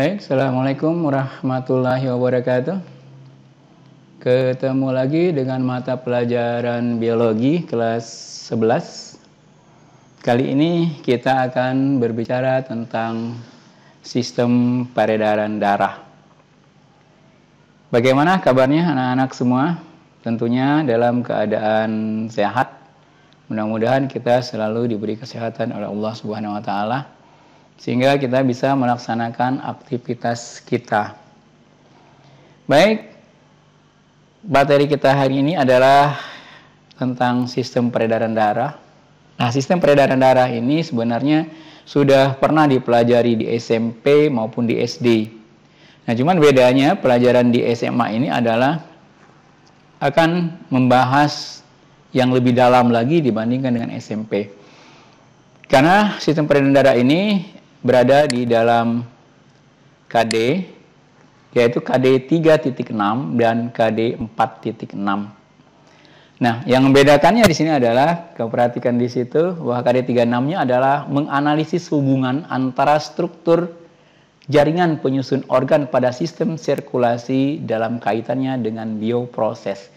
Baik, Assalamualaikum warahmatullahi wabarakatuh. Ketemu lagi dengan mata pelajaran biologi kelas 11. Kali ini kita akan berbicara tentang sistem peredaran darah. Bagaimana kabarnya anak-anak semua? Tentunya dalam keadaan sehat. Mudah-mudahan kita selalu diberi kesehatan oleh Allah Subhanahu wa taala sehingga kita bisa melaksanakan aktivitas kita. Baik, materi kita hari ini adalah tentang sistem peredaran darah. Nah, sistem peredaran darah ini sebenarnya sudah pernah dipelajari di SMP maupun di SD. Nah, cuman bedanya pelajaran di SMA ini adalah akan membahas yang lebih dalam lagi dibandingkan dengan SMP. Karena sistem peredaran darah ini berada di dalam KD yaitu KD 3.6 dan KD 4.6. Nah, yang membedakannya di sini adalah kau perhatikan di situ bahwa KD 36-nya adalah menganalisis hubungan antara struktur jaringan penyusun organ pada sistem sirkulasi dalam kaitannya dengan bioproses.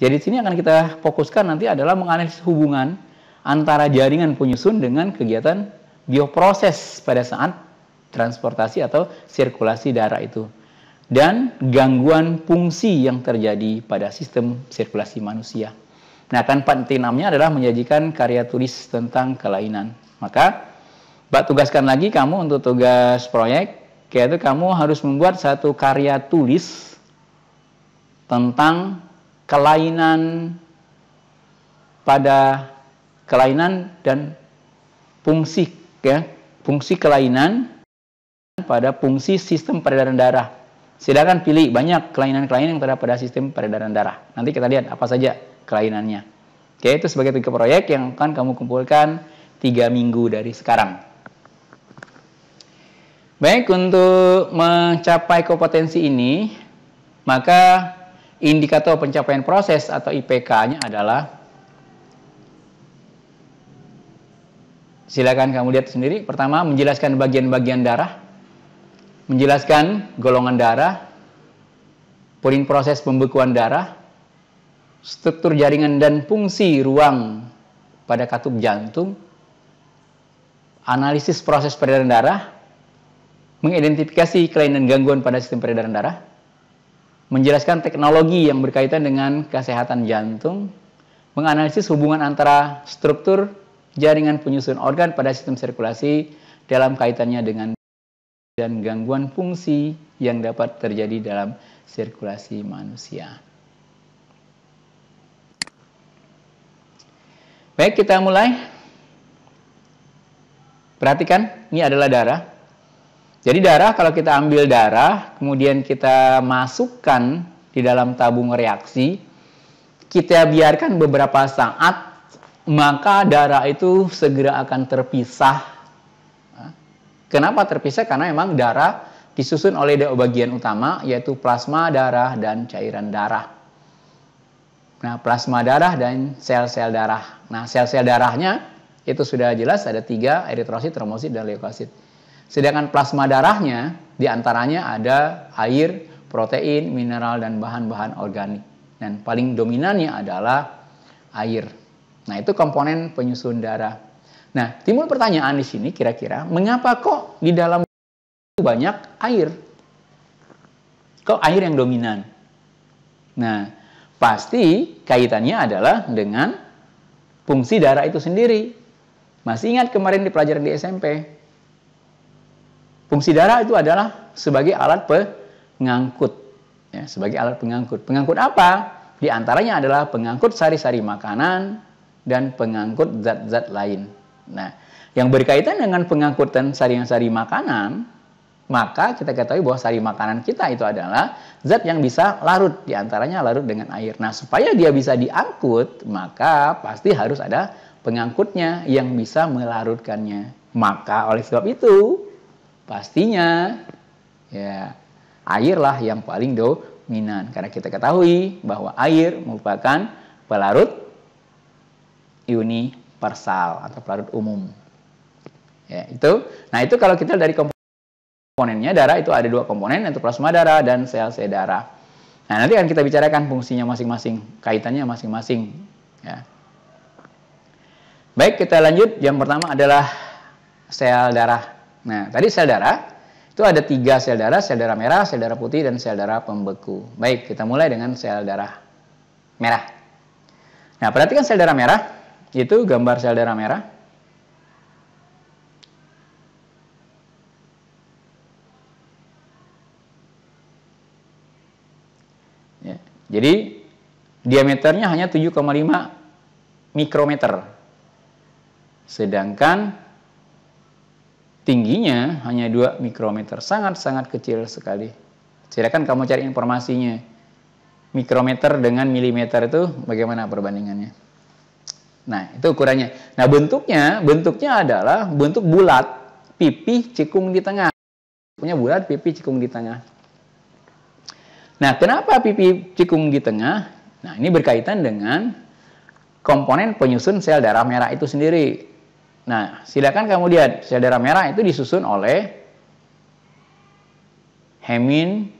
Jadi di sini akan kita fokuskan nanti adalah menganalisis hubungan antara jaringan penyusun dengan kegiatan bioproses pada saat transportasi atau sirkulasi darah itu dan gangguan fungsi yang terjadi pada sistem sirkulasi manusia. Nah, tanpa henti adalah menyajikan karya tulis tentang kelainan. Maka, Mbak tugaskan lagi kamu untuk tugas proyek, yaitu kamu harus membuat satu karya tulis tentang kelainan pada kelainan dan fungsi ya, fungsi kelainan pada fungsi sistem peredaran darah. Silakan pilih banyak kelainan-kelainan yang terdapat pada sistem peredaran darah. Nanti kita lihat apa saja kelainannya. Oke, itu sebagai tiga proyek yang akan kamu kumpulkan tiga minggu dari sekarang. Baik, untuk mencapai kompetensi ini, maka indikator pencapaian proses atau IPK-nya adalah Silakan kamu lihat sendiri. Pertama, menjelaskan bagian-bagian darah, menjelaskan golongan darah, poin proses pembekuan darah, struktur jaringan dan fungsi ruang pada katup jantung, analisis proses peredaran darah, mengidentifikasi kelainan gangguan pada sistem peredaran darah, menjelaskan teknologi yang berkaitan dengan kesehatan jantung, menganalisis hubungan antara struktur jaringan penyusun organ pada sistem sirkulasi dalam kaitannya dengan dan gangguan fungsi yang dapat terjadi dalam sirkulasi manusia. Baik, kita mulai. Perhatikan, ini adalah darah. Jadi darah kalau kita ambil darah, kemudian kita masukkan di dalam tabung reaksi, kita biarkan beberapa saat maka darah itu segera akan terpisah. Kenapa terpisah? Karena memang darah disusun oleh dua bagian utama yaitu plasma darah dan cairan darah. Nah, plasma darah dan sel-sel darah. Nah, sel-sel darahnya itu sudah jelas ada tiga eritrosit, tromosit, dan leukosit. Sedangkan plasma darahnya diantaranya ada air, protein, mineral, dan bahan-bahan organik. Dan paling dominannya adalah air. Nah, itu komponen penyusun darah. Nah, timbul pertanyaan di sini kira-kira, mengapa kok di dalam banyak air? Kok air yang dominan? Nah, pasti kaitannya adalah dengan fungsi darah itu sendiri. Masih ingat kemarin di pelajaran di SMP? Fungsi darah itu adalah sebagai alat pengangkut. Ya, sebagai alat pengangkut. Pengangkut apa? Di antaranya adalah pengangkut sari-sari makanan, dan pengangkut zat-zat lain. Nah, yang berkaitan dengan pengangkutan sari-sari makanan, maka kita ketahui bahwa sari makanan kita itu adalah zat yang bisa larut, diantaranya larut dengan air. Nah, supaya dia bisa diangkut, maka pasti harus ada pengangkutnya yang bisa melarutkannya. Maka oleh sebab itu, pastinya ya airlah yang paling dominan karena kita ketahui bahwa air merupakan pelarut universal atau pelarut umum. Ya, itu. Nah, itu kalau kita dari komponennya darah itu ada dua komponen, yaitu plasma darah dan sel-sel darah. Nah, nanti akan kita bicarakan fungsinya masing-masing, kaitannya masing-masing, ya. Baik, kita lanjut. Yang pertama adalah sel darah. Nah, tadi sel darah itu ada tiga sel darah, sel darah merah, sel darah putih, dan sel darah pembeku. Baik, kita mulai dengan sel darah merah. Nah, perhatikan sel darah merah itu gambar sel darah merah. Ya. Jadi diameternya hanya 7,5 mikrometer. Sedangkan tingginya hanya 2 mikrometer, sangat-sangat kecil sekali. Silakan kamu cari informasinya. Mikrometer dengan milimeter itu bagaimana perbandingannya? Nah, itu ukurannya. Nah, bentuknya, bentuknya adalah bentuk bulat, pipih cekung di tengah. Punya bulat, pipih cekung di tengah. Nah, kenapa pipih cekung di tengah? Nah, ini berkaitan dengan komponen penyusun sel darah merah itu sendiri. Nah, silakan kamu lihat sel darah merah itu disusun oleh hemin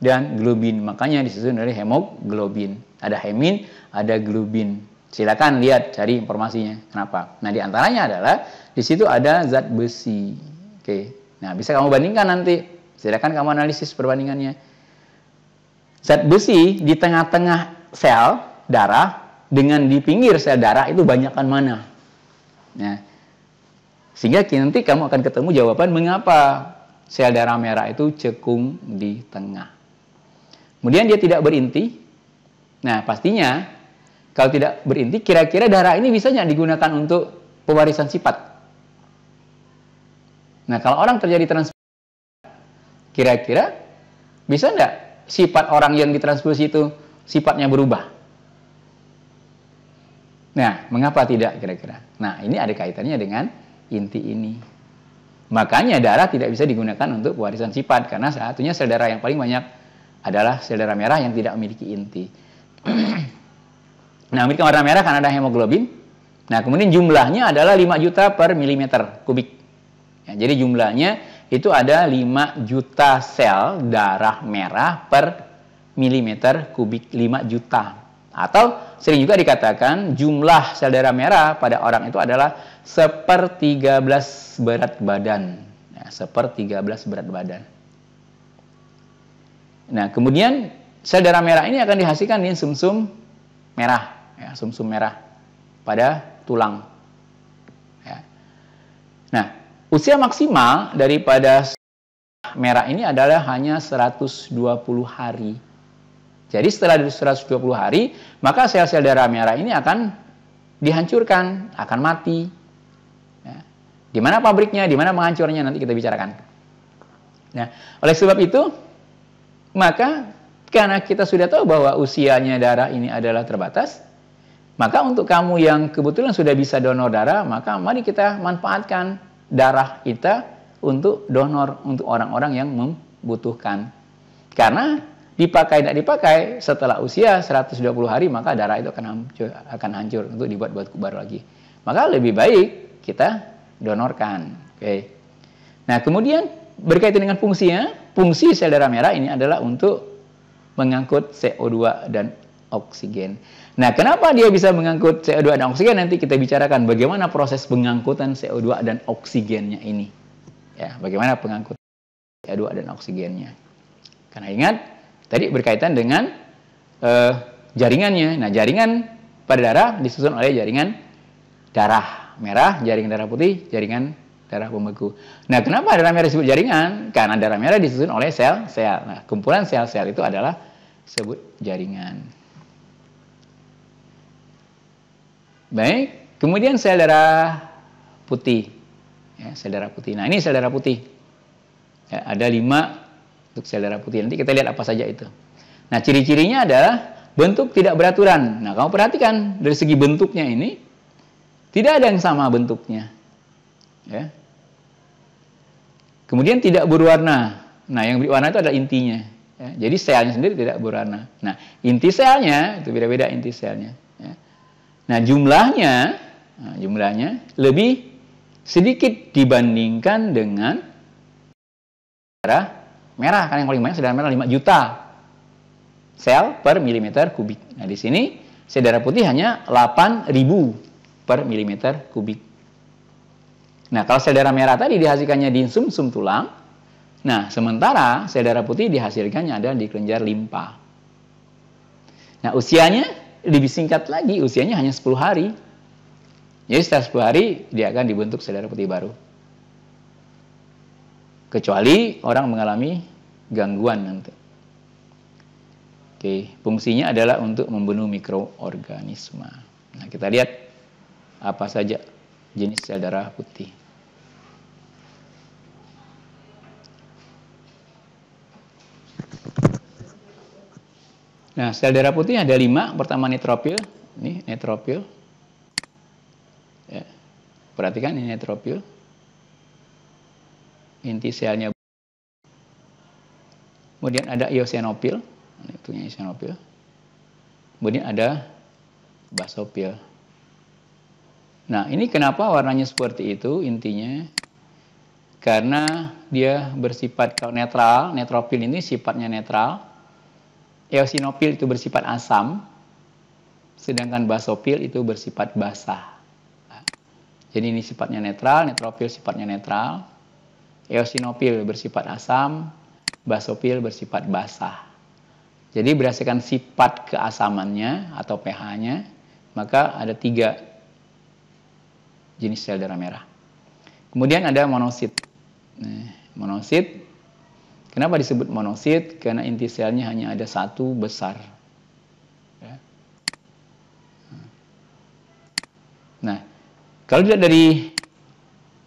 dan globin. Makanya disusun dari hemoglobin. Ada hemin, ada globin. Silakan lihat cari informasinya. Kenapa? Nah, di antaranya adalah di situ ada zat besi. Oke. Nah, bisa kamu bandingkan nanti. Silakan kamu analisis perbandingannya. Zat besi di tengah-tengah sel darah dengan di pinggir sel darah itu banyakkan mana? Nah, sehingga nanti kamu akan ketemu jawaban mengapa sel darah merah itu cekung di tengah. Kemudian dia tidak berinti. Nah, pastinya kalau tidak berinti, kira-kira darah ini bisa digunakan untuk pewarisan sifat. Nah, kalau orang terjadi transfusi, kira-kira bisa tidak sifat orang yang ditransfusi itu sifatnya berubah? Nah, mengapa tidak kira-kira? Nah, ini ada kaitannya dengan inti ini. Makanya darah tidak bisa digunakan untuk pewarisan sifat karena satunya sel darah yang paling banyak adalah sel darah merah yang tidak memiliki inti. Nah, memiliki warna merah karena ada hemoglobin. Nah, kemudian jumlahnya adalah 5 juta per milimeter kubik. Ya, jadi jumlahnya itu ada 5 juta sel darah merah per milimeter kubik 5 juta. Atau sering juga dikatakan jumlah sel darah merah pada orang itu adalah seper 13 berat badan. Nah, seper 13 berat badan. Nah, kemudian sel darah merah ini akan dihasilkan di sum -sum merah ya, sumsum merah pada tulang. Ya. Nah, usia maksimal daripada merah ini adalah hanya 120 hari. Jadi setelah 120 hari, maka sel-sel darah merah ini akan dihancurkan, akan mati. Ya. Di mana pabriknya, di mana menghancurnya nanti kita bicarakan. Nah, oleh sebab itu, maka karena kita sudah tahu bahwa usianya darah ini adalah terbatas, maka untuk kamu yang kebetulan sudah bisa donor darah, maka mari kita manfaatkan darah kita untuk donor untuk orang-orang yang membutuhkan. Karena dipakai tidak dipakai setelah usia 120 hari maka darah itu akan hancur, akan hancur untuk dibuat buat kubar lagi. Maka lebih baik kita donorkan. Oke. Okay. Nah, kemudian berkaitan dengan fungsinya, fungsi sel darah merah ini adalah untuk mengangkut CO2 dan oksigen. Nah, kenapa dia bisa mengangkut CO2 dan oksigen? Nanti kita bicarakan bagaimana proses pengangkutan CO2 dan oksigennya ini. Ya, bagaimana pengangkutan CO2 dan oksigennya. Karena ingat, tadi berkaitan dengan eh, jaringannya. Nah, jaringan pada darah disusun oleh jaringan darah merah, jaringan darah putih, jaringan darah pembeku. Nah, kenapa darah merah disebut jaringan? Karena darah merah disusun oleh sel-sel. Nah, kumpulan sel-sel itu adalah sebut jaringan. Baik, kemudian sel darah putih. Ya, sel darah putih. Nah, ini sel darah putih. Ya, ada lima untuk sel darah putih. Nanti kita lihat apa saja itu. Nah, ciri-cirinya adalah bentuk tidak beraturan. Nah, kamu perhatikan dari segi bentuknya ini tidak ada yang sama bentuknya. Ya. Kemudian tidak berwarna. Nah, yang berwarna itu adalah intinya. Ya, jadi selnya sendiri tidak berwarna. Nah, inti selnya itu beda-beda inti selnya. Nah, jumlahnya nah, jumlahnya lebih sedikit dibandingkan dengan darah merah kan yang paling banyak sedara merah 5 juta sel per milimeter kubik. Nah, di sini sedara putih hanya 8000 per milimeter kubik. Nah, kalau sedara merah tadi dihasilkannya di sumsum -sum tulang. Nah, sementara sel darah putih dihasilkannya ada di kelenjar limpa. Nah, usianya lebih singkat lagi usianya hanya 10 hari. Jadi setelah 10 hari dia akan dibentuk sel darah putih baru. Kecuali orang mengalami gangguan nanti. Oke, fungsinya adalah untuk membunuh mikroorganisme. Nah, kita lihat apa saja jenis sel darah putih. Nah, sel darah putih ada lima. Pertama netropil, ini netropil, Ya. Perhatikan ini netropil Inti selnya. Kemudian ada eosinofil, ini punya eosinofil. Kemudian ada basofil. Nah, ini kenapa warnanya seperti itu intinya? Karena dia bersifat netral, netropil ini sifatnya netral eosinopil itu bersifat asam, sedangkan basofil itu bersifat basah. Jadi ini sifatnya netral, netrofil sifatnya netral, eosinopil bersifat asam, basofil bersifat basah. Jadi berdasarkan sifat keasamannya atau pH-nya, maka ada tiga jenis sel darah merah. Kemudian ada monosit. Nah, monosit Kenapa disebut monosit? Karena inti selnya hanya ada satu besar. Ya. Nah, kalau dilihat dari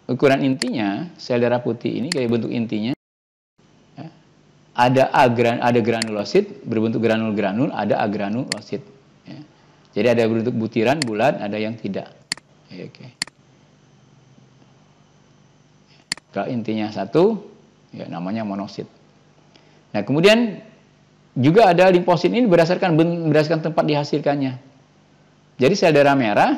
ukuran intinya, sel darah putih ini kayak bentuk intinya, ya, ada agran, ada granulosit berbentuk granul-granul, ada agranulosit. Ya. Jadi ada berbentuk butiran bulat, ada yang tidak. Ya, Oke. Kalau intinya satu, ya namanya monosit. Nah, kemudian juga ada limfosit ini berdasarkan berdasarkan tempat dihasilkannya. Jadi sel darah merah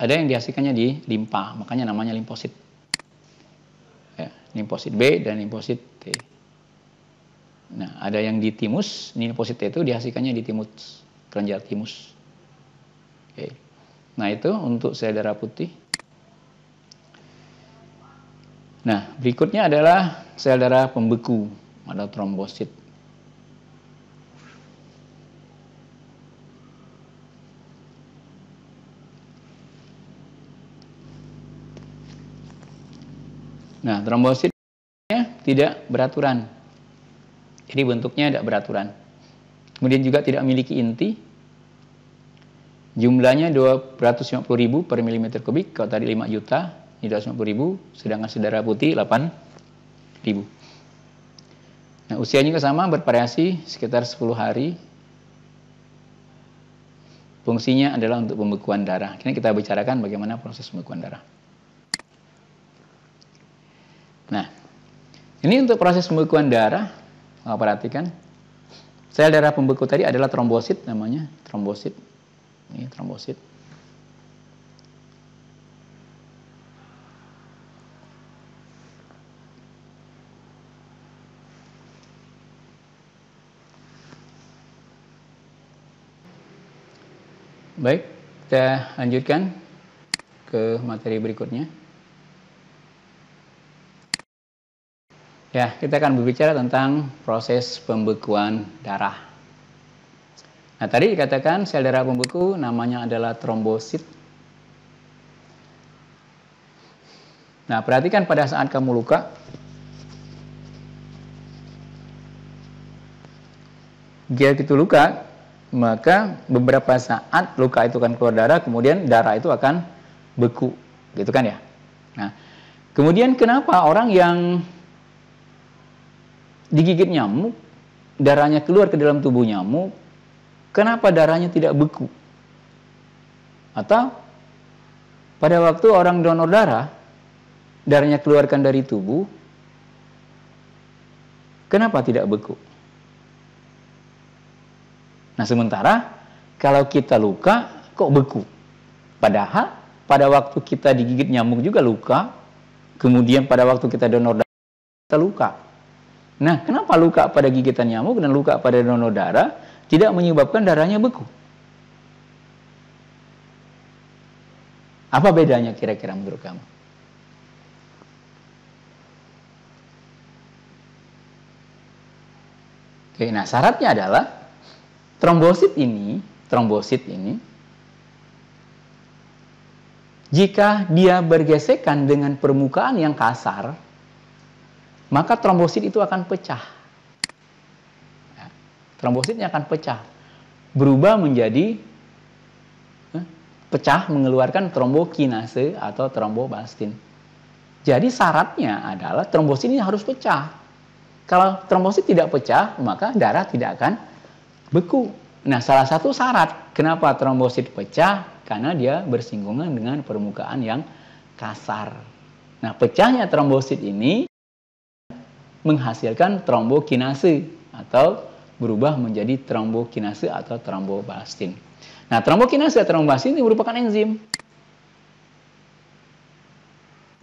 ada yang dihasilkannya di limpa, makanya namanya limfosit. Ya, limfosit B dan limfosit T. Nah, ada yang di timus, limfosit T itu dihasilkannya di timus, kelenjar timus. Oke. Nah, itu untuk sel darah putih. Nah, berikutnya adalah sel darah pembeku atau trombosit. Nah, trombositnya tidak beraturan. Jadi bentuknya tidak beraturan. Kemudian juga tidak memiliki inti. Jumlahnya 250.000 per milimeter kubik, kalau tadi 5 juta, 750 ribu, sedangkan saudara putih 8 ribu. Nah, usianya juga sama, bervariasi sekitar 10 hari. Fungsinya adalah untuk pembekuan darah. Kini kita bicarakan bagaimana proses pembekuan darah. Nah, ini untuk proses pembekuan darah, kalau perhatikan, sel darah pembeku tadi adalah trombosit namanya, trombosit. Ini trombosit. Baik, kita lanjutkan ke materi berikutnya. Ya, kita akan berbicara tentang proses pembekuan darah. Nah, tadi dikatakan sel darah pembeku namanya adalah trombosit. Nah, perhatikan pada saat kamu luka, Dia itu luka, maka beberapa saat luka itu akan keluar darah, kemudian darah itu akan beku, gitu kan ya. Nah, kemudian kenapa orang yang digigit nyamuk, darahnya keluar ke dalam tubuh nyamuk, kenapa darahnya tidak beku? Atau pada waktu orang donor darah, darahnya keluarkan dari tubuh, kenapa tidak beku? Nah sementara kalau kita luka kok beku. Padahal pada waktu kita digigit nyamuk juga luka, kemudian pada waktu kita donor darah kita luka. Nah kenapa luka pada gigitan nyamuk dan luka pada donor darah tidak menyebabkan darahnya beku? Apa bedanya kira-kira menurut kamu? Oke, nah syaratnya adalah Trombosit ini, trombosit ini jika dia bergesekan dengan permukaan yang kasar, maka trombosit itu akan pecah. Ya, trombositnya akan pecah, berubah menjadi eh, pecah mengeluarkan trombokinase atau tromboplastin. Jadi syaratnya adalah trombosit ini harus pecah. Kalau trombosit tidak pecah, maka darah tidak akan beku. Nah, salah satu syarat kenapa trombosit pecah karena dia bersinggungan dengan permukaan yang kasar. Nah, pecahnya trombosit ini menghasilkan trombokinase atau berubah menjadi trombokinase atau tromboplastin. Nah, trombokinase atau trombobalastin ini merupakan enzim.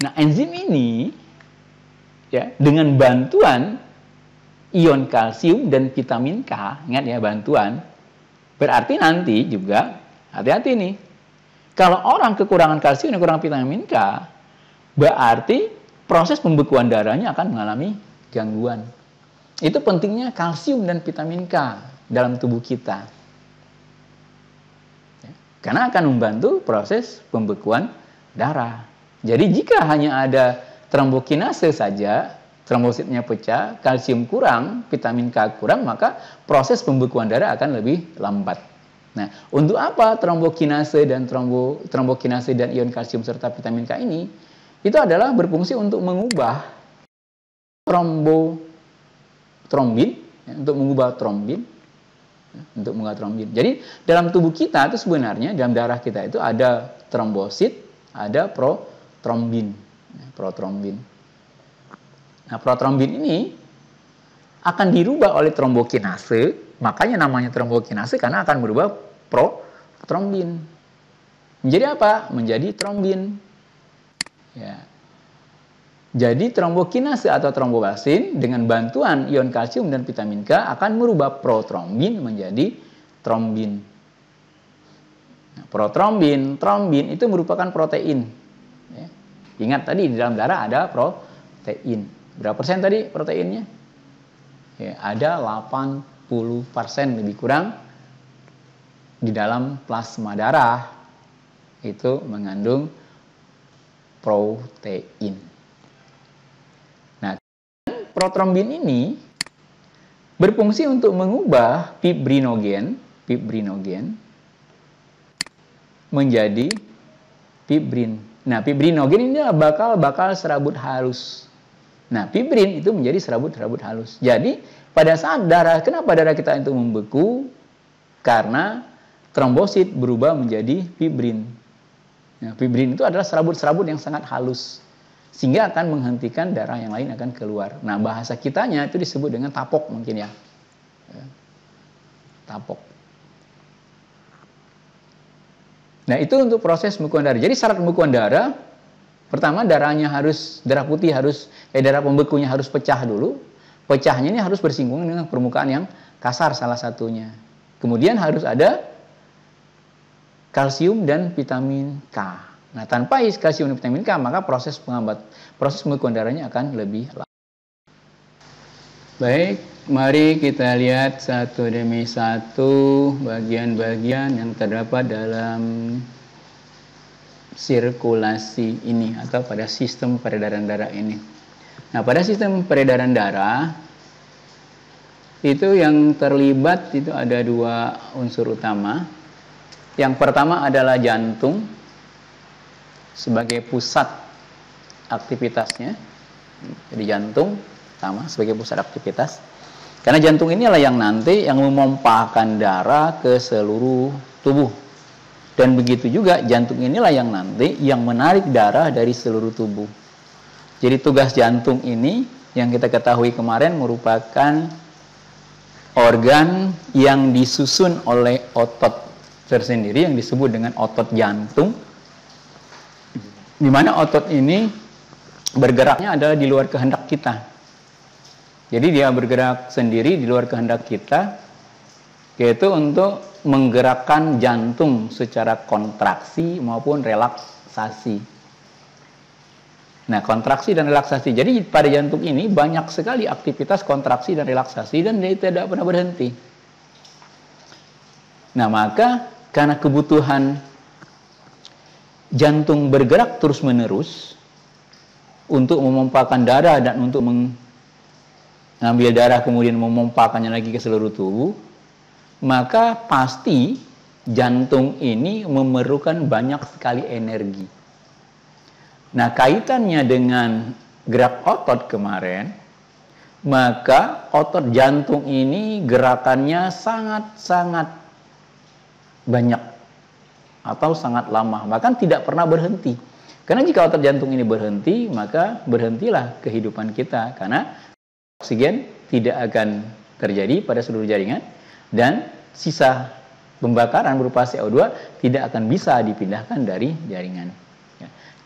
Nah, enzim ini ya dengan bantuan ion kalsium dan vitamin K, ingat ya bantuan. Berarti nanti juga hati-hati nih. Kalau orang kekurangan kalsium dan kekurangan vitamin K, berarti proses pembekuan darahnya akan mengalami gangguan. Itu pentingnya kalsium dan vitamin K dalam tubuh kita. Ya, karena akan membantu proses pembekuan darah. Jadi jika hanya ada trombokinase saja trombositnya pecah, kalsium kurang, vitamin K kurang, maka proses pembekuan darah akan lebih lambat. Nah, untuk apa trombokinase dan trombo trombokinase dan ion kalsium serta vitamin K ini? Itu adalah berfungsi untuk mengubah trombo trombin ya, untuk mengubah trombin ya, untuk mengubah trombin. Jadi dalam tubuh kita itu sebenarnya dalam darah kita itu ada trombosit, ada protrombin, ya, protrombin. Nah, protrombin ini akan dirubah oleh trombokinase, makanya namanya trombokinase karena akan berubah protrombin. Menjadi apa? Menjadi trombin. Ya. Jadi trombokinase atau trombobasin dengan bantuan ion kalsium dan vitamin K akan merubah protrombin menjadi trombin. Nah, protrombin, trombin itu merupakan protein. Ya. Ingat tadi di dalam darah ada protein. Berapa persen tadi proteinnya? Ya, ada 80 persen lebih kurang di dalam plasma darah itu mengandung protein. Nah, protrombin ini berfungsi untuk mengubah fibrinogen, fibrinogen menjadi fibrin. Nah, fibrinogen ini bakal bakal serabut halus. Nah, fibrin itu menjadi serabut-serabut halus. Jadi, pada saat darah, kenapa darah kita itu membeku? Karena trombosit berubah menjadi fibrin. Nah, fibrin itu adalah serabut-serabut yang sangat halus sehingga akan menghentikan darah yang lain akan keluar. Nah, bahasa kitanya itu disebut dengan tapok mungkin ya. Eh, tapok. Nah, itu untuk proses pembekuan darah. Jadi syarat pembekuan darah pertama darahnya harus darah putih harus eh, darah pembekunya harus pecah dulu. Pecahnya ini harus bersinggungan dengan permukaan yang kasar salah satunya. Kemudian harus ada kalsium dan vitamin K. Nah, tanpa is kalsium dan vitamin K, maka proses pengobat proses pembekuan darahnya akan lebih lama. Baik, mari kita lihat satu demi satu bagian-bagian yang terdapat dalam sirkulasi ini atau pada sistem peredaran darah ini. Nah, pada sistem peredaran darah itu yang terlibat itu ada dua unsur utama. Yang pertama adalah jantung sebagai pusat aktivitasnya. Jadi jantung sama sebagai pusat aktivitas. Karena jantung inilah yang nanti yang memompakan darah ke seluruh tubuh. Dan begitu juga jantung inilah yang nanti yang menarik darah dari seluruh tubuh. Jadi tugas jantung ini yang kita ketahui kemarin merupakan organ yang disusun oleh otot tersendiri yang disebut dengan otot jantung. Di mana otot ini bergeraknya adalah di luar kehendak kita. Jadi dia bergerak sendiri di luar kehendak kita yaitu untuk menggerakkan jantung secara kontraksi maupun relaksasi. Nah, kontraksi dan relaksasi. Jadi pada jantung ini banyak sekali aktivitas kontraksi dan relaksasi dan dia tidak pernah berhenti. Nah, maka karena kebutuhan jantung bergerak terus-menerus untuk memompakan darah dan untuk mengambil darah kemudian memompakannya lagi ke seluruh tubuh, maka pasti jantung ini memerlukan banyak sekali energi Nah, kaitannya dengan gerak otot kemarin, maka otot jantung ini gerakannya sangat-sangat banyak atau sangat lama, bahkan tidak pernah berhenti. Karena jika otot jantung ini berhenti, maka berhentilah kehidupan kita karena oksigen tidak akan terjadi pada seluruh jaringan dan sisa pembakaran berupa CO2 tidak akan bisa dipindahkan dari jaringan.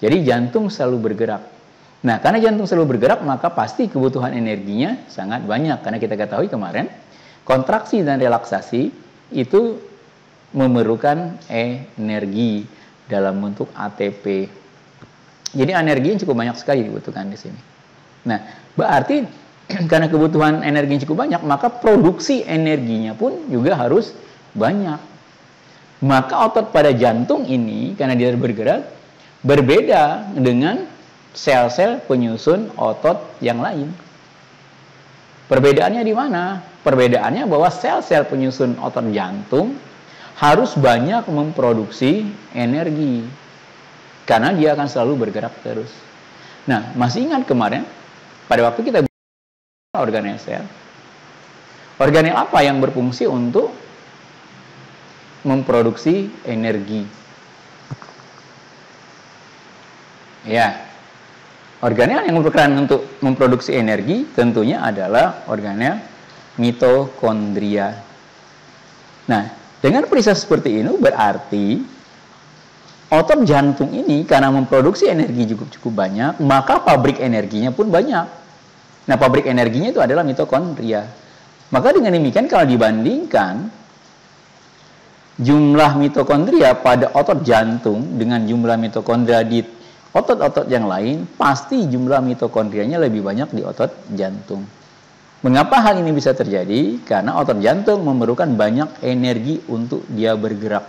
Jadi jantung selalu bergerak. Nah, karena jantung selalu bergerak, maka pasti kebutuhan energinya sangat banyak. Karena kita ketahui kemarin, kontraksi dan relaksasi itu memerlukan energi dalam bentuk ATP. Jadi energi yang cukup banyak sekali dibutuhkan di sini. Nah, berarti karena kebutuhan energi yang cukup banyak, maka produksi energinya pun juga harus banyak. Maka otot pada jantung ini, karena dia bergerak, Berbeda dengan sel-sel penyusun otot yang lain. Perbedaannya di mana? Perbedaannya bahwa sel-sel penyusun otot jantung harus banyak memproduksi energi karena dia akan selalu bergerak terus. Nah, masih ingat kemarin pada waktu kita organel sel, organel apa yang berfungsi untuk memproduksi energi? Ya. Organel yang berperan untuk memproduksi energi tentunya adalah organel mitokondria. Nah, dengan periksa seperti ini berarti otot jantung ini karena memproduksi energi cukup-cukup banyak, maka pabrik energinya pun banyak. Nah, pabrik energinya itu adalah mitokondria. Maka dengan demikian kalau dibandingkan jumlah mitokondria pada otot jantung dengan jumlah mitokondria di otot-otot yang lain, pasti jumlah mitokondrianya lebih banyak di otot jantung. Mengapa hal ini bisa terjadi? Karena otot jantung memerlukan banyak energi untuk dia bergerak.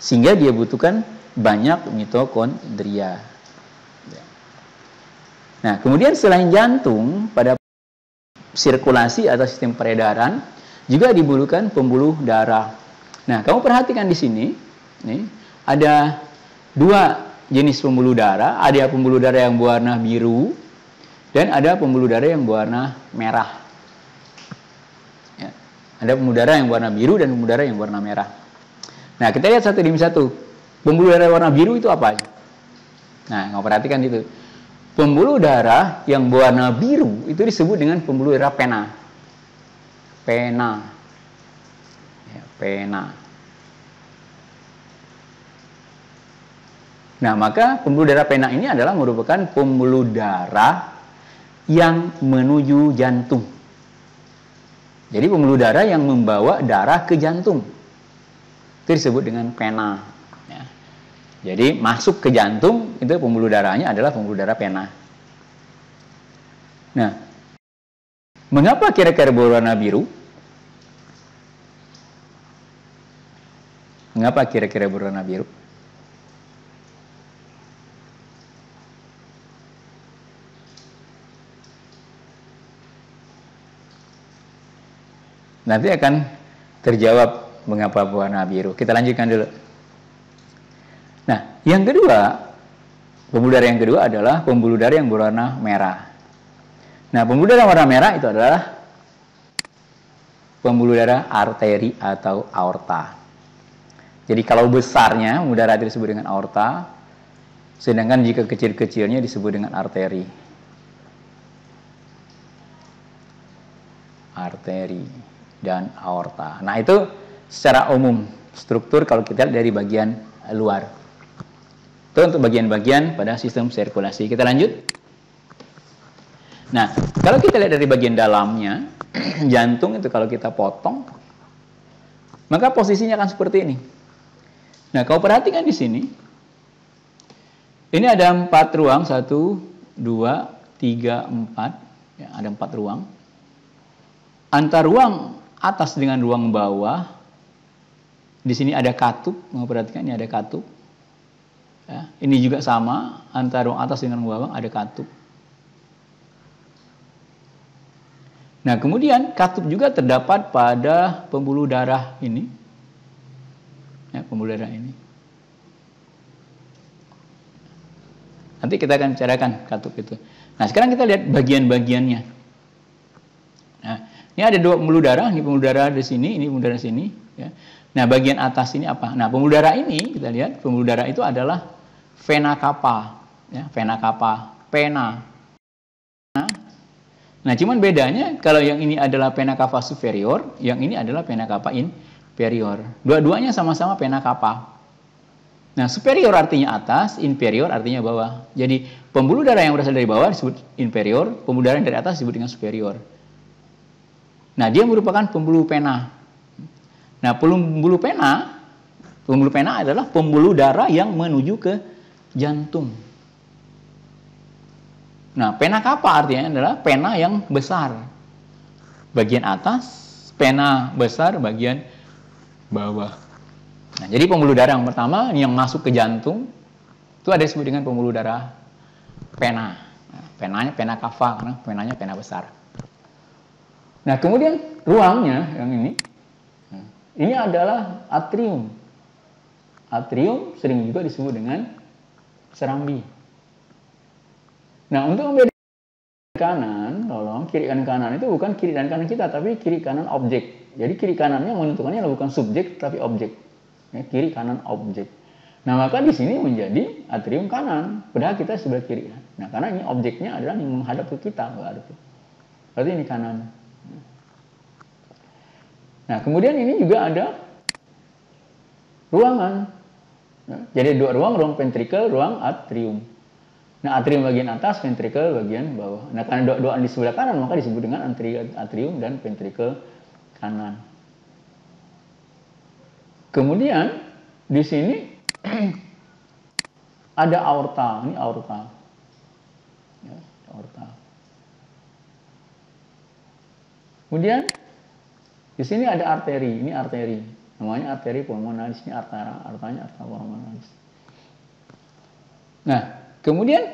Sehingga dia butuhkan banyak mitokondria. Nah, kemudian selain jantung, pada sirkulasi atau sistem peredaran juga dibutuhkan pembuluh darah. Nah, kamu perhatikan di sini, nih, ada dua jenis pembuluh darah, ada pembuluh darah yang berwarna biru dan ada pembuluh darah yang berwarna merah. Ya. Ada pembuluh darah yang warna biru dan pembuluh darah yang warna merah. Nah, kita lihat satu demi satu. Pembuluh darah warna biru itu apa? Nah, nggak perhatikan itu. Pembuluh darah yang berwarna biru itu disebut dengan pembuluh darah pena. Pena. Ya, pena. Nah, maka pembuluh darah pena ini adalah merupakan pembuluh darah yang menuju jantung. Jadi pembuluh darah yang membawa darah ke jantung. Itu disebut dengan pena. Ya. Jadi masuk ke jantung itu pembuluh darahnya adalah pembuluh darah pena. Nah, mengapa kira-kira berwarna biru? Mengapa kira-kira berwarna biru? nanti akan terjawab mengapa berwarna biru. Kita lanjutkan dulu. Nah, yang kedua, pembuluh darah yang kedua adalah pembuluh darah yang berwarna merah. Nah, pembuluh darah warna merah itu adalah pembuluh darah arteri atau aorta. Jadi kalau besarnya pembuluh darah disebut dengan aorta, sedangkan jika kecil-kecilnya disebut dengan arteri. Arteri dan aorta. Nah, itu secara umum struktur kalau kita lihat dari bagian luar. Itu untuk bagian-bagian pada sistem sirkulasi. Kita lanjut. Nah, kalau kita lihat dari bagian dalamnya, jantung itu kalau kita potong, maka posisinya akan seperti ini. Nah, kalau perhatikan di sini, ini ada empat ruang, satu, dua, tiga, empat, ya, ada empat ruang. Antar ruang atas dengan ruang bawah. Di sini ada katup, mau perhatikan ini ada katup. Ya, ini juga sama, antara ruang atas dengan ruang bawah ada katup. Nah, kemudian katup juga terdapat pada pembuluh darah ini. Ya, pembuluh darah ini. Nanti kita akan bicarakan katup itu. Nah, sekarang kita lihat bagian-bagiannya. Ini ada dua pembuluh darah, ini pembuluh darah di sini, ini pembuluh darah di sini. Ya. Nah, bagian atas ini apa? Nah, pembuluh darah ini kita lihat, pembuluh darah itu adalah vena kappa, ya, vena kappa, vena. Nah, nah, cuman bedanya kalau yang ini adalah vena kappa superior, yang ini adalah vena kappa inferior. Dua-duanya sama-sama vena kappa. Nah, superior artinya atas, inferior artinya bawah. Jadi, pembuluh darah yang berasal dari bawah disebut inferior, pembuluh darah yang dari atas disebut dengan superior. Nah, dia merupakan pembuluh pena. Nah, pembuluh pena, pembuluh pena adalah pembuluh darah yang menuju ke jantung. Nah, pena kapal artinya adalah pena yang besar. Bagian atas, pena besar bagian bawah. Nah, jadi pembuluh darah yang pertama yang masuk ke jantung itu ada disebut dengan pembuluh darah pena. Nah, penanya pena kappa karena penanya pena besar. Nah, kemudian ruangnya yang ini, ini adalah atrium. Atrium sering juga disebut dengan serambi. Nah, untuk membedakan kanan, tolong kiri dan kanan itu bukan kiri dan kanan kita, tapi kiri kanan objek. Jadi kiri kanannya menentukannya bukan subjek tapi objek. Ya, kiri kanan objek. Nah, maka di sini menjadi atrium kanan, padahal kita sebelah kiri. Nah, karena ini objeknya adalah yang menghadap ke kita, berarti. Berarti ini kanan. Nah, kemudian ini juga ada ruangan. Nah, jadi dua ruang, ruang ventrikel, ruang atrium. Nah, atrium bagian atas, ventrikel bagian bawah. Nah, karena dua doaan di sebelah kanan, maka disebut dengan atrium dan ventrikel kanan. Kemudian di sini ada aorta, ini aorta. Ya, aorta. Kemudian di sini ada arteri, ini arteri. Namanya arteri pulmonalis, ini artera, artanya artera pulmonalis. Nah, kemudian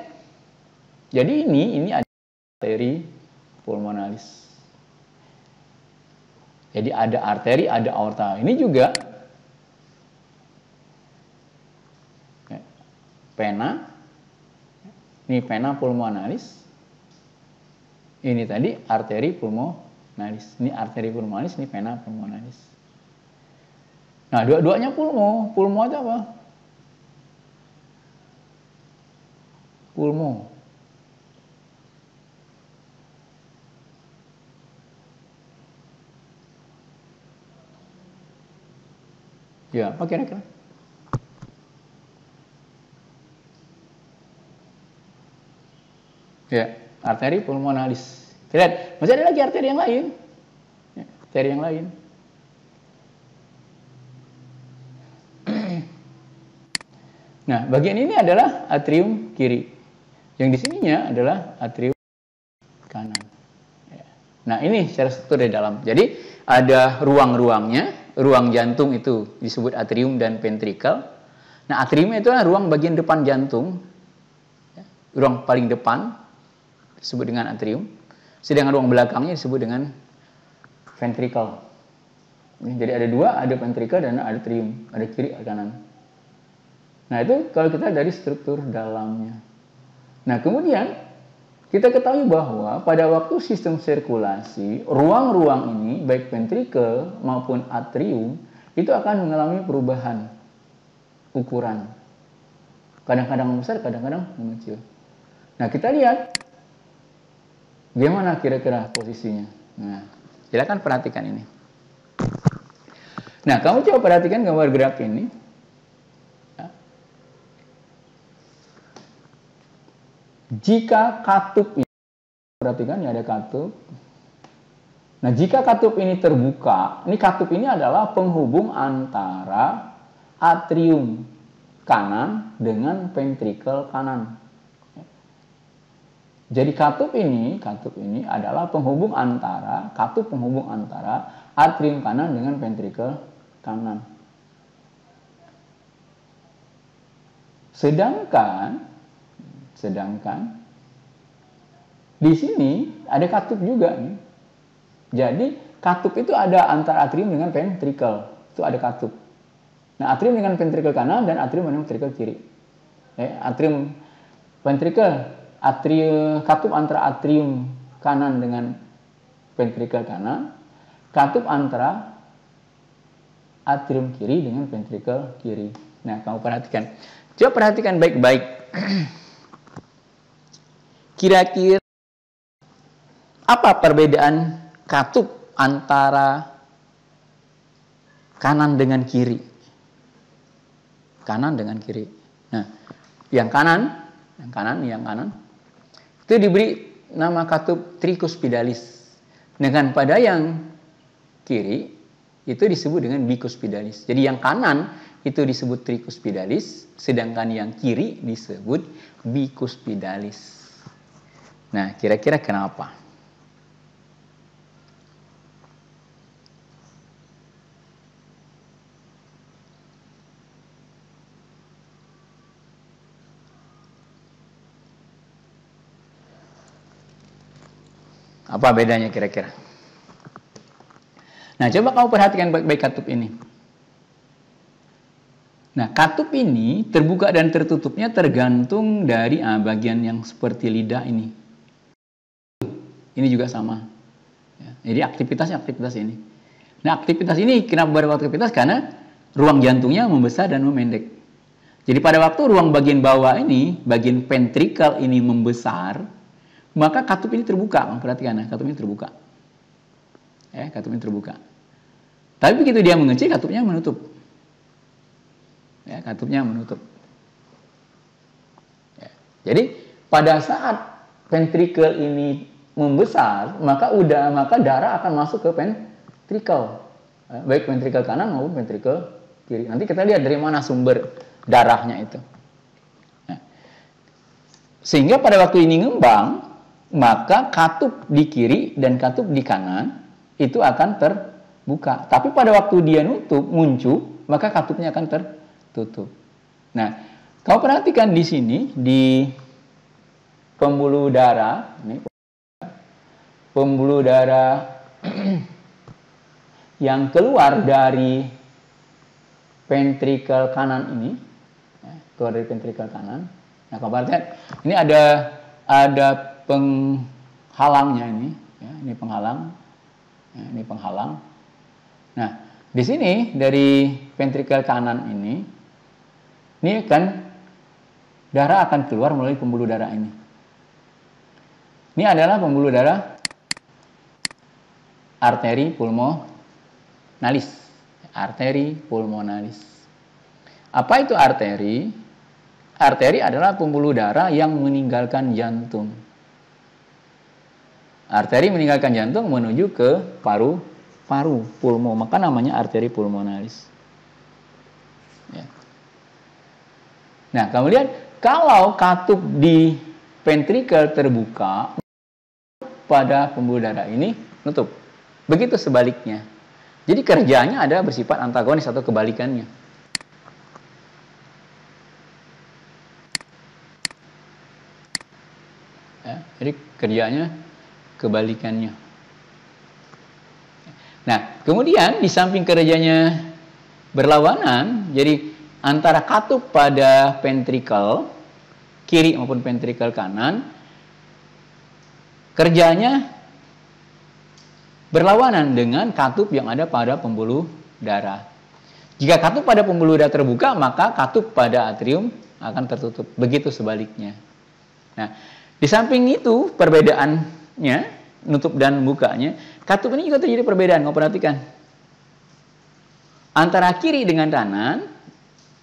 jadi ini ini ada arteri pulmonalis. Jadi ada arteri, ada aorta. Ini juga ya, pena. Ini pena pulmonalis. Ini tadi arteri pulmonalis pulmonalis. Ini arteri pulmonalis, ini vena pulmonalis. Nah, dua-duanya pulmo. Pulmo aja apa? Pulmo. Ya, apa kira-kira? Ya, arteri pulmonalis. Lihat, masih ada lagi arteri yang lain. Ya, arteri yang lain. Nah, bagian ini adalah atrium kiri. Yang di sininya adalah atrium kanan. Ya. Nah, ini secara struktur di dalam. Jadi, ada ruang-ruangnya. Ruang jantung itu disebut atrium dan ventrikel. Nah, atrium itu adalah ruang bagian depan jantung. Ya, ruang paling depan disebut dengan atrium. Sedangkan ruang belakangnya disebut dengan ventricle. Ya, jadi ada dua, ada ventrikel dan ada atrium, ada kiri, ada kanan. Nah itu kalau kita dari struktur dalamnya. Nah kemudian kita ketahui bahwa pada waktu sistem sirkulasi, ruang-ruang ini baik ventrikel maupun atrium itu akan mengalami perubahan ukuran. Kadang-kadang besar kadang-kadang mengecil. Nah kita lihat Gimana kira-kira posisinya? Nah, silakan perhatikan ini. Nah, kamu coba perhatikan gambar gerak ini. Jika katup ini, perhatikan ya ada katup. Nah, jika katup ini terbuka, ini katup ini adalah penghubung antara atrium kanan dengan ventrikel kanan. Jadi katup ini, katup ini adalah penghubung antara katup penghubung antara atrium kanan dengan ventrikel kanan. Sedangkan sedangkan di sini ada katup juga nih. Jadi katup itu ada antara atrium dengan ventrikel. Itu ada katup. Nah, atrium dengan ventrikel kanan dan atrium dengan ventrikel kiri. Eh, atrium ventrikel atrium katup antara atrium kanan dengan ventrikel kanan, katup antara atrium kiri dengan ventrikel kiri. Nah, kamu perhatikan. Coba perhatikan baik-baik. Kira-kira apa perbedaan katup antara kanan dengan kiri? Kanan dengan kiri. Nah, yang kanan, yang kanan, yang kanan itu diberi nama katup tricuspidalis. Dengan pada yang kiri itu disebut dengan bicuspidalis. Jadi yang kanan itu disebut tricuspidalis, sedangkan yang kiri disebut bicuspidalis. Nah, kira-kira kenapa? Apa bedanya kira-kira? Nah, coba kamu perhatikan baik-baik katup ini. Nah, katup ini terbuka dan tertutupnya tergantung dari ah, bagian yang seperti lidah ini. Ini juga sama. Ya, jadi aktivitasnya aktivitas ini. Nah, aktivitas ini kenapa berbeda aktivitas? Karena ruang jantungnya membesar dan memendek. Jadi pada waktu ruang bagian bawah ini, bagian ventrikel ini membesar, maka katup ini terbuka. Perhatikan ya, katup ini terbuka. Ya, katup ini terbuka. Tapi begitu dia mengecil, katupnya menutup. Ya, katupnya menutup. Ya. Jadi pada saat ventrikel ini membesar, maka udah maka darah akan masuk ke ventrikel, ya, baik ventrikel kanan maupun ventrikel kiri. Nanti kita lihat dari mana sumber darahnya itu. Ya. Sehingga pada waktu ini ngembang, maka katup di kiri dan katup di kanan itu akan terbuka. Tapi pada waktu dia nutup, muncul, maka katupnya akan tertutup. Nah, kau perhatikan di sini di pembuluh darah, ini pembuluh darah yang keluar dari ventrikel kanan ini, ya, keluar dari ventrikel kanan. Nah, kau perhatikan ini ada ada penghalangnya ini, ya, ini penghalang, ya, ini penghalang. Nah, di sini dari ventrikel kanan ini, ini kan darah akan keluar melalui pembuluh darah ini. Ini adalah pembuluh darah arteri pulmonalis. Arteri pulmonalis. Apa itu arteri? Arteri adalah pembuluh darah yang meninggalkan jantung. Arteri meninggalkan jantung menuju ke paru-paru, pulmo. Maka namanya arteri pulmonalis. Ya. Nah, kemudian kalau katup di ventrikel terbuka pada pembuluh darah ini nutup. Begitu sebaliknya. Jadi kerjanya ada bersifat antagonis atau kebalikannya. Ya, jadi kerjanya kebalikannya. Nah, kemudian di samping kerjanya berlawanan, jadi antara katup pada ventrikel kiri maupun ventrikel kanan kerjanya berlawanan dengan katup yang ada pada pembuluh darah. Jika katup pada pembuluh darah terbuka, maka katup pada atrium akan tertutup. Begitu sebaliknya. Nah, di samping itu perbedaan ya, nutup dan bukanya, katup ini juga terjadi perbedaan. kau perhatikan. Antara kiri dengan kanan,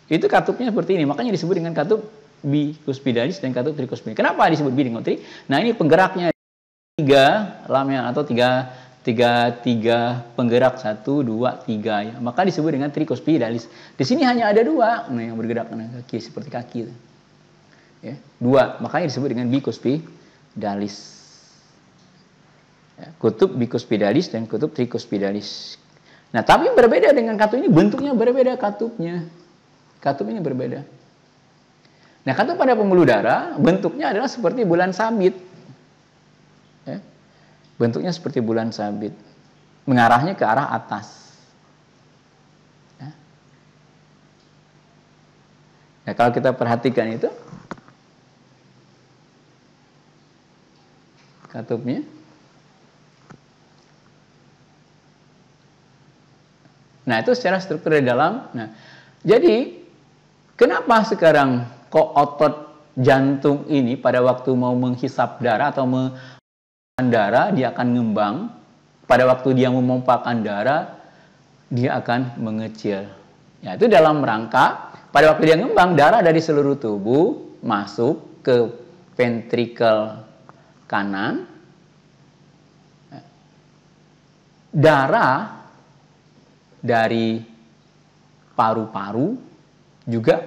itu katupnya seperti ini. Makanya disebut dengan katup bikuspidalis dan katup trikuspidalis. Kenapa disebut tri? Nah ini penggeraknya tiga lamian atau tiga tiga tiga penggerak satu dua tiga ya maka disebut dengan trikuspidalis di sini hanya ada dua nah yang bergerak dengan kaki seperti kaki ya dua makanya disebut dengan bikuspidalis kutub bikuspidalis dan kutub trikuspidalis. Nah, tapi berbeda dengan katup ini, bentuknya berbeda katupnya. Katup ini berbeda. Nah, katup pada pembuluh darah bentuknya adalah seperti bulan sabit. Ya. Bentuknya seperti bulan sabit. Mengarahnya ke arah atas. Ya. Nah, kalau kita perhatikan itu, katupnya Nah, itu secara struktur di dalam. Nah, jadi kenapa sekarang kok otot jantung ini pada waktu mau menghisap darah atau memompakan darah dia akan ngembang, pada waktu dia memompakan darah dia akan mengecil. Ya, itu dalam rangka pada waktu dia ngembang darah dari seluruh tubuh masuk ke ventrikel kanan. Darah dari paru-paru juga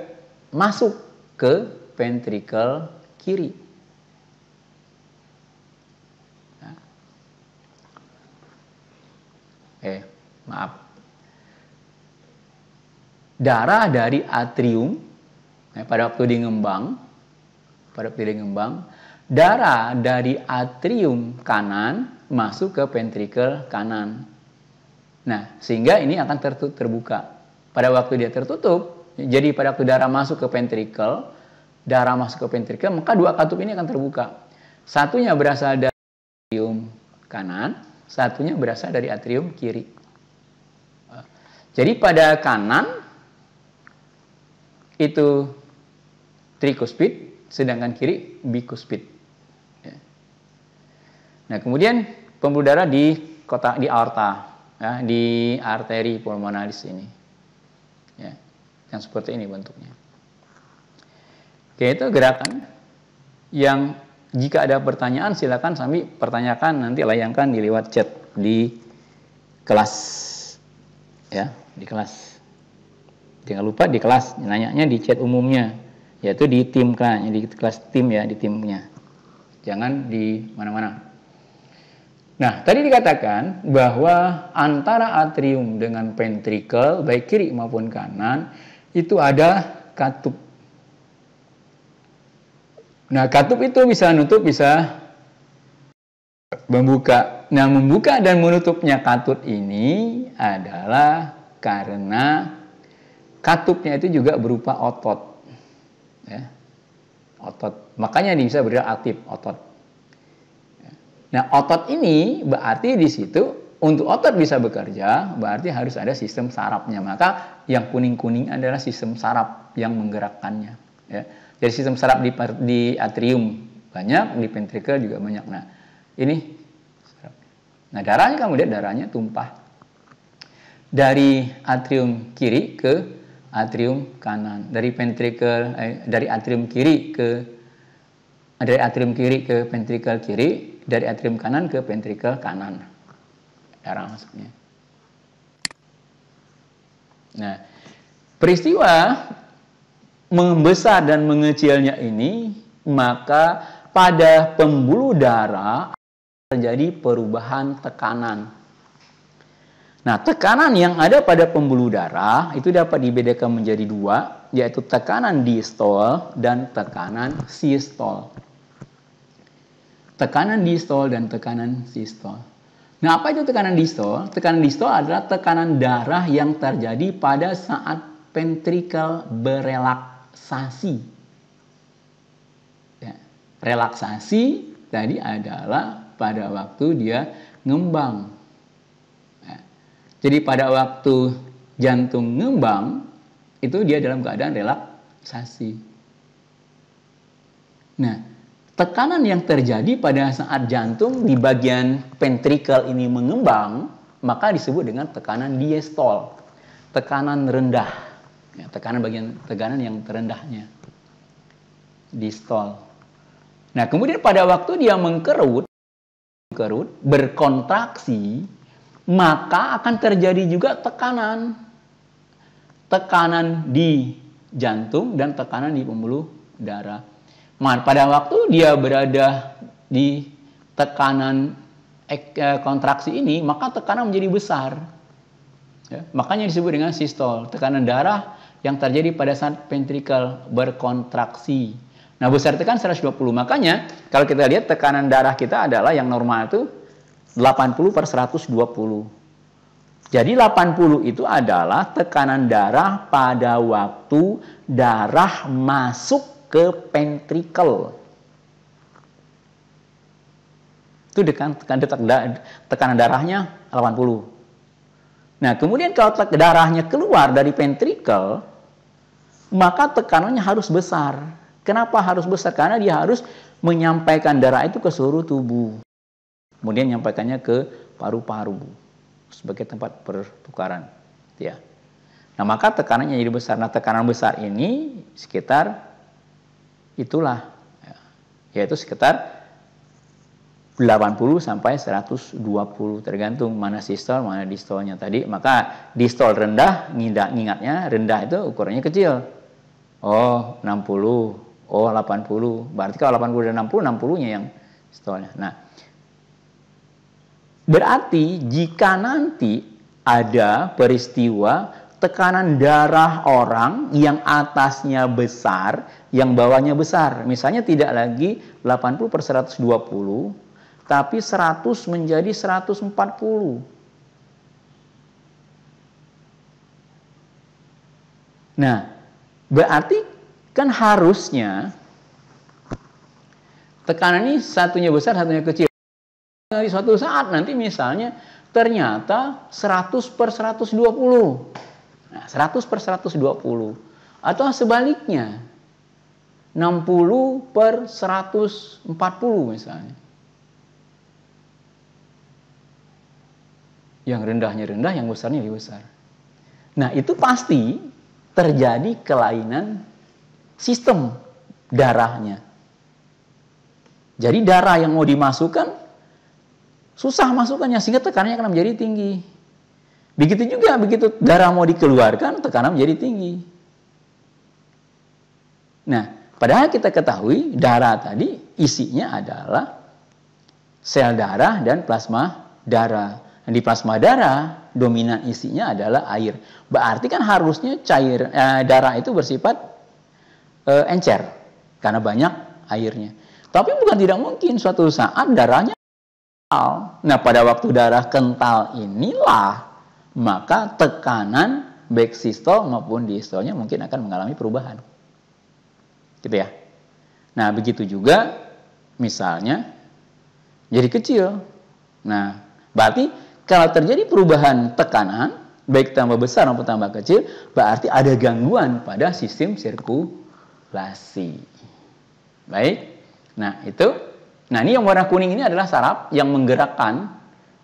masuk ke ventrikel kiri. Nah. Eh, maaf. Darah dari atrium eh, pada waktu di ngembang, pada waktu di ngembang, darah dari atrium kanan masuk ke ventrikel kanan. Nah, sehingga ini akan tertutup, terbuka. Pada waktu dia tertutup, jadi pada waktu darah masuk ke ventrikel, darah masuk ke ventrikel, maka dua katup ini akan terbuka. Satunya berasal dari atrium kanan, satunya berasal dari atrium kiri. Jadi pada kanan itu tricuspid sedangkan kiri bicuspid ya. Nah, kemudian pembuluh darah di kotak di aorta ya, di arteri pulmonalis ini. Ya, yang seperti ini bentuknya. Oke, itu gerakan yang jika ada pertanyaan silakan sambil pertanyakan nanti layangkan di lewat chat di kelas ya di kelas jangan lupa di kelas nanyanya di chat umumnya yaitu di tim kan di kelas tim ya di timnya jangan di mana-mana Nah, tadi dikatakan bahwa antara atrium dengan ventrikel, baik kiri maupun kanan, itu ada katup. Nah, katup itu bisa nutup, bisa membuka. Nah, membuka dan menutupnya katup ini adalah karena katupnya itu juga berupa otot. Ya. Otot. Makanya ini bisa berarti aktif, otot. Nah, otot ini berarti di situ untuk otot bisa bekerja berarti harus ada sistem sarapnya Maka yang kuning-kuning adalah sistem sarap yang menggerakkannya. Ya. Jadi sistem sarap di, di atrium banyak, di ventrikel juga banyak. Nah, ini Nah, darahnya kamu lihat darahnya tumpah dari atrium kiri ke atrium kanan, dari ventrikel eh, dari atrium kiri ke dari atrium kiri ke ventrikel kiri, dari atrium kanan ke ventrikel kanan darah masuknya. Nah, peristiwa membesar dan mengecilnya ini maka pada pembuluh darah terjadi perubahan tekanan. Nah, tekanan yang ada pada pembuluh darah itu dapat dibedakan menjadi dua, yaitu tekanan distol dan tekanan sistol tekanan distol dan tekanan sistol. Nah, apa itu tekanan distol? Tekanan distol adalah tekanan darah yang terjadi pada saat ventrikel berelaksasi. Ya. Relaksasi tadi adalah pada waktu dia ngembang. Ya. Jadi pada waktu jantung ngembang, itu dia dalam keadaan relaksasi. Nah, tekanan yang terjadi pada saat jantung di bagian ventrikel ini mengembang, maka disebut dengan tekanan diastol, tekanan rendah, ya, tekanan bagian tekanan yang terendahnya, diastol. Nah, kemudian pada waktu dia mengkerut, mengkerut, berkontraksi, maka akan terjadi juga tekanan, tekanan di jantung dan tekanan di pembuluh darah pada waktu dia berada di tekanan eh, kontraksi ini, maka tekanan menjadi besar. Ya, makanya disebut dengan sistol, tekanan darah yang terjadi pada saat ventrikel berkontraksi. Nah, besar tekan 120. Makanya kalau kita lihat tekanan darah kita adalah yang normal itu 80 per 120. Jadi 80 itu adalah tekanan darah pada waktu darah masuk ke pentrikel. Itu tekan, tekanan darahnya 80. Nah, kemudian kalau tekanan darahnya keluar dari pentrikel, maka tekanannya harus besar. Kenapa harus besar? Karena dia harus menyampaikan darah itu ke seluruh tubuh. Kemudian menyampaikannya ke paru-paru sebagai tempat pertukaran, gitu ya. Nah, maka tekanannya jadi besar. Nah, tekanan besar ini sekitar itulah ya, yaitu sekitar 80 sampai 120 tergantung mana sistol mana distolnya tadi maka distol rendah ngingat ngingatnya rendah itu ukurannya kecil oh 60 oh 80 berarti kalau 80 dan 60 60 nya yang distolnya nah berarti jika nanti ada peristiwa tekanan darah orang yang atasnya besar, yang bawahnya besar. Misalnya tidak lagi 80 per 120, tapi 100 menjadi 140. Nah, berarti kan harusnya tekanan ini satunya besar, satunya kecil. Di suatu saat nanti misalnya ternyata 100 per 120. Nah, 100 per 120. Atau sebaliknya, 60 per 140 misalnya. Yang rendahnya rendah, yang besarnya lebih besar. Nah, itu pasti terjadi kelainan sistem darahnya. Jadi darah yang mau dimasukkan susah masukkannya, sehingga tekanannya akan menjadi tinggi. Begitu juga begitu darah mau dikeluarkan, tekanan menjadi tinggi. Nah, padahal kita ketahui darah tadi isinya adalah sel darah dan plasma darah. Di plasma darah dominan isinya adalah air. Berarti kan harusnya cair eh, darah itu bersifat eh, encer karena banyak airnya. Tapi bukan tidak mungkin suatu saat darahnya kental. Nah, pada waktu darah kental inilah maka tekanan baik sistol maupun diastolnya mungkin akan mengalami perubahan. Gitu ya. Nah, begitu juga misalnya jadi kecil. Nah, berarti kalau terjadi perubahan tekanan baik tambah besar maupun tambah kecil, berarti ada gangguan pada sistem sirkulasi. Baik. Nah, itu. Nah, ini yang warna kuning ini adalah saraf yang menggerakkan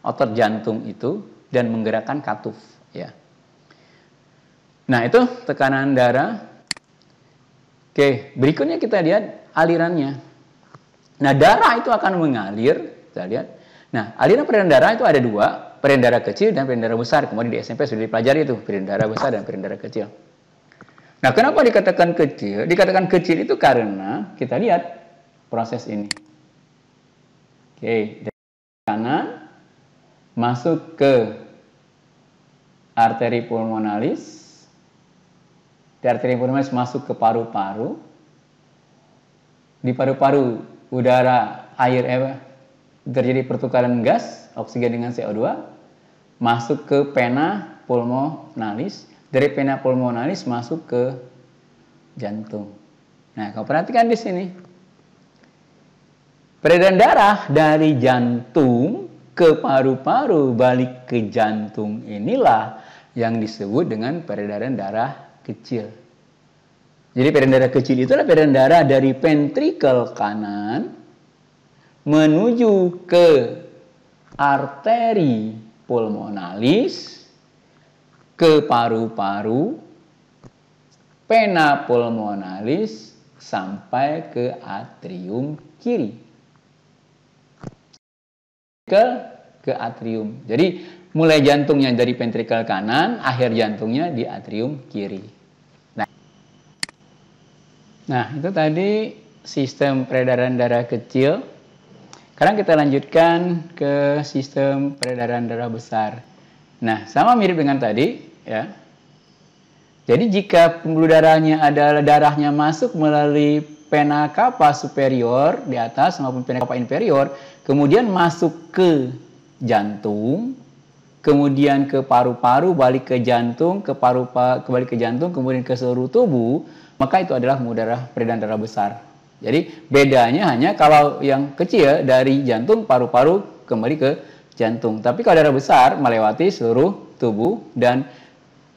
otot jantung itu dan menggerakkan katuf ya. Nah, itu tekanan darah. Oke, berikutnya kita lihat alirannya. Nah, darah itu akan mengalir, kita lihat. Nah, aliran peredaran darah itu ada dua, peredaran darah kecil dan peredaran darah besar. Kemudian di SMP sudah dipelajari itu peredaran darah besar dan peredaran darah kecil. Nah, kenapa dikatakan kecil? Dikatakan kecil itu karena kita lihat proses ini. Oke, dari kanan masuk ke arteri pulmonalis. Di arteri pulmonalis masuk ke paru-paru. Di paru-paru udara, air, eh, terjadi pertukaran gas oksigen dengan CO2 masuk ke pena pulmonalis. Dari pena pulmonalis masuk ke jantung. Nah, kau perhatikan di sini. Peredaran darah dari jantung ke paru-paru balik ke jantung inilah yang disebut dengan peredaran darah kecil. Jadi peredaran darah kecil itulah peredaran darah dari ventrikel kanan menuju ke arteri pulmonalis ke paru-paru pena pulmonalis sampai ke atrium kiri ke ke atrium. Jadi mulai jantungnya dari ventrikel kanan, akhir jantungnya di atrium kiri. Nah, nah itu tadi sistem peredaran darah kecil. Sekarang kita lanjutkan ke sistem peredaran darah besar. Nah, sama mirip dengan tadi, ya. Jadi jika pembuluh darahnya adalah darahnya masuk melalui pena kapa superior di atas maupun pena kapa inferior, kemudian masuk ke jantung, kemudian ke paru-paru, balik ke jantung, ke paru kembali ke jantung, kemudian ke seluruh tubuh, maka itu adalah mudarah peredaran darah besar. Jadi bedanya hanya kalau yang kecil dari jantung paru-paru kembali ke jantung. Tapi kalau darah besar melewati seluruh tubuh dan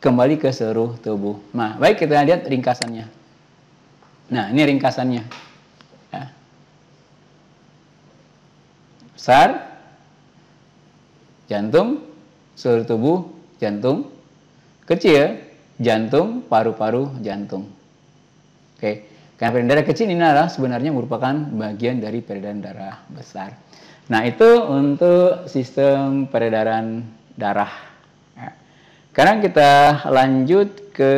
kembali ke seluruh tubuh. Nah, baik kita lihat ringkasannya. Nah, ini ringkasannya. besar jantung seluruh tubuh jantung kecil jantung paru-paru jantung oke Karena peredaran darah kecil ini adalah sebenarnya merupakan bagian dari peredaran darah besar. Nah itu untuk sistem peredaran darah. Ya. sekarang kita lanjut ke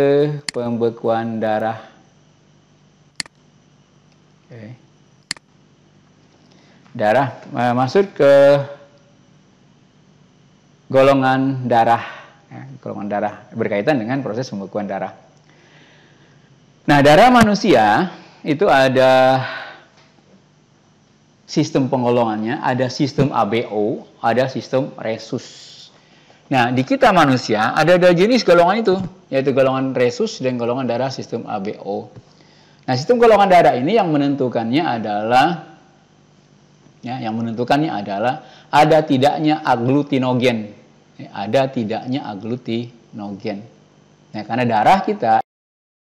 pembekuan darah. Oke. Okay darah eh, masuk ke golongan darah ya, golongan darah berkaitan dengan proses pembekuan darah. Nah darah manusia itu ada sistem penggolongannya, ada sistem ABO, ada sistem resus. Nah, di kita manusia ada dua jenis golongan itu, yaitu golongan resus dan golongan darah sistem ABO. Nah, sistem golongan darah ini yang menentukannya adalah Ya, yang menentukannya adalah ada tidaknya aglutinogen. Ya, ada tidaknya aglutinogen. Nah, ya, karena darah kita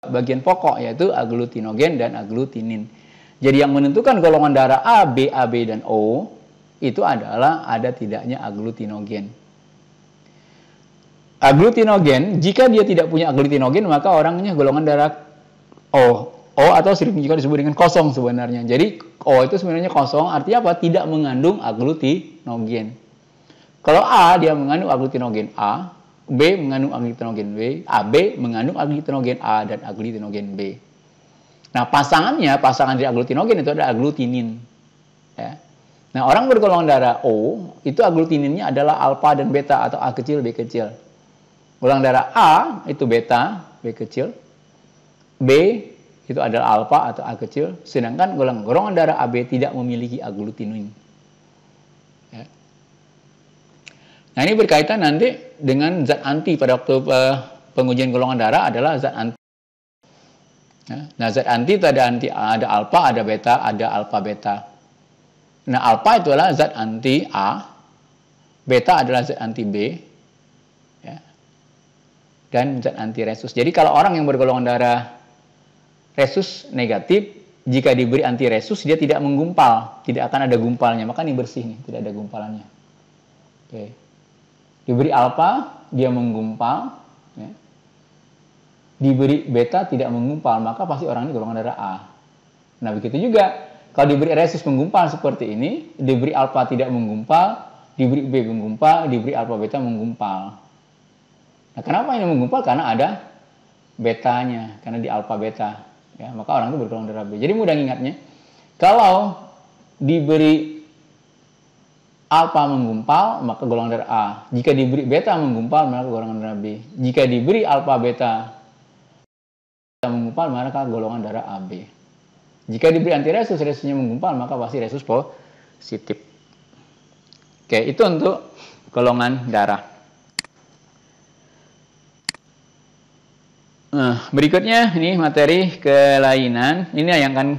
bagian pokok yaitu aglutinogen dan aglutinin. Jadi yang menentukan golongan darah A, B, AB dan O itu adalah ada tidaknya aglutinogen. Aglutinogen, jika dia tidak punya aglutinogen maka orangnya golongan darah O O atau sering juga disebut dengan kosong sebenarnya. Jadi O itu sebenarnya kosong, artinya apa? Tidak mengandung aglutinogen. Kalau A dia mengandung aglutinogen A, B mengandung aglutinogen B, AB mengandung aglutinogen A dan aglutinogen B. Nah pasangannya, pasangan dari aglutinogen itu ada aglutinin. Ya. Nah orang bergolongan darah O itu aglutininnya adalah alfa dan beta atau A kecil B kecil. Golongan darah A itu beta B kecil, B itu adalah alfa atau A kecil, sedangkan golongan darah AB tidak memiliki aglutinin. Ya. Nah ini berkaitan nanti dengan zat anti pada waktu uh, pengujian golongan darah adalah zat anti. Ya. Nah zat anti ada anti ada alfa, ada beta, ada alfa beta. Nah alfa itu adalah zat anti A, beta adalah zat anti B, ya. dan zat anti resus. Jadi kalau orang yang bergolongan darah resus negatif jika diberi anti resus dia tidak menggumpal tidak akan ada gumpalnya maka ini bersih nih tidak ada gumpalannya oke diberi alfa dia menggumpal ya. diberi beta tidak menggumpal maka pasti orang ini golongan darah A nah begitu juga kalau diberi resus menggumpal seperti ini diberi alfa tidak menggumpal diberi B menggumpal diberi alfa beta menggumpal nah kenapa ini menggumpal karena ada betanya karena di alfa beta ya maka orang itu berpulang darah B. Jadi mudah ingatnya. Kalau diberi alfa menggumpal, maka golongan darah A. Jika diberi beta menggumpal, maka golongan darah B. Jika diberi alfa beta menggumpal, maka golongan darah AB. Jika diberi antiresus, resusnya menggumpal, maka pasti resus positif. Oke, itu untuk golongan darah. Nah, berikutnya ini materi kelainan. Ini yang akan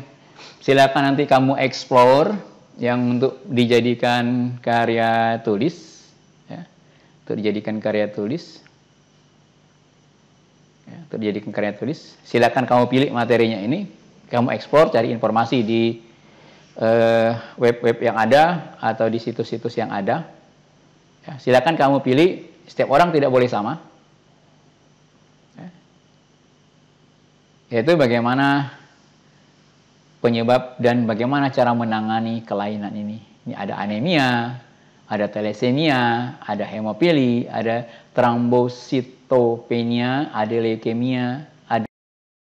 silakan nanti kamu explore yang untuk dijadikan karya tulis ya. Untuk dijadikan karya tulis. Ya, untuk dijadikan karya tulis, silakan kamu pilih materinya ini, kamu explore cari informasi di eh, web-web uh, yang ada atau di situs-situs yang ada. Ya, silakan kamu pilih, setiap orang tidak boleh sama yaitu bagaimana penyebab dan bagaimana cara menangani kelainan ini. Ini ada anemia, ada thalassemia, ada hemopili, ada trombositopenia, ada leukemia, ada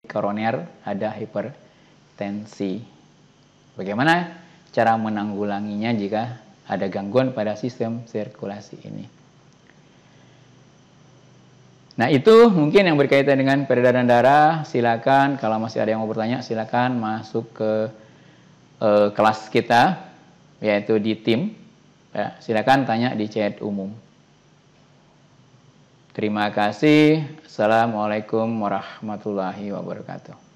koroner, ada hipertensi. Bagaimana cara menanggulanginya jika ada gangguan pada sistem sirkulasi ini? Nah itu mungkin yang berkaitan dengan peredaran darah. Silakan kalau masih ada yang mau bertanya silakan masuk ke uh, kelas kita yaitu di tim. Ya, silakan tanya di chat umum. Terima kasih. Assalamualaikum warahmatullahi wabarakatuh.